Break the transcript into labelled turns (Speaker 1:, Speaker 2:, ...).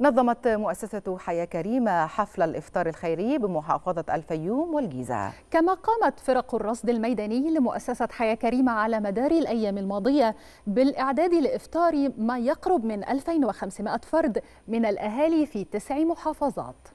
Speaker 1: نظمت مؤسسة حياة كريمة حفل الإفطار الخيري بمحافظة الفيوم والجيزة
Speaker 2: كما قامت فرق الرصد الميداني لمؤسسة حياة كريمة على مدار الأيام الماضية بالإعداد لإفطار ما يقرب من 2500 فرد من الأهالي في تسع محافظات